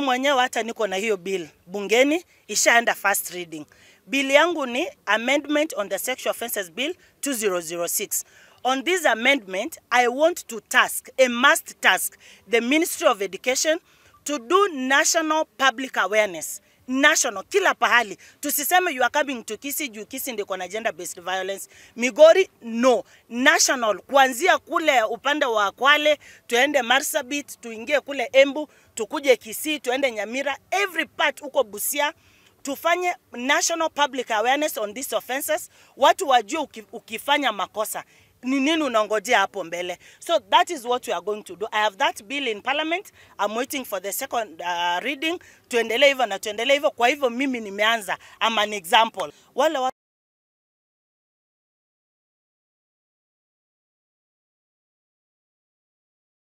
mwenyewe hata niko na hiyo bill bungeni, ishaenda first reading. Bill yangu ni amendment on the sexual offences bill 2006. On this amendment, I want to task, a must task, the Ministry of Education to do national public awareness national kila pahali. Tusiseme you are coming to kisi juu Kisi ndiko na gender based violence. Migori no, national kuanzia kule upande wa Kwale tuende Marsabit, tuingie kule Embu, tukuje Kisii, tuende Nyamira, every part huko Busia tufanye national public awareness on these offenses, watu wajue ukifanya makosa ni nini unangojea hapo mbele. So that is what we are going to do. I have that bill in parliament. I'm waiting for the second uh, reading. Tuendelee hivyo na tuendelee hivyo. Kwa hivyo mimi nimeanza. I'm an example. Wale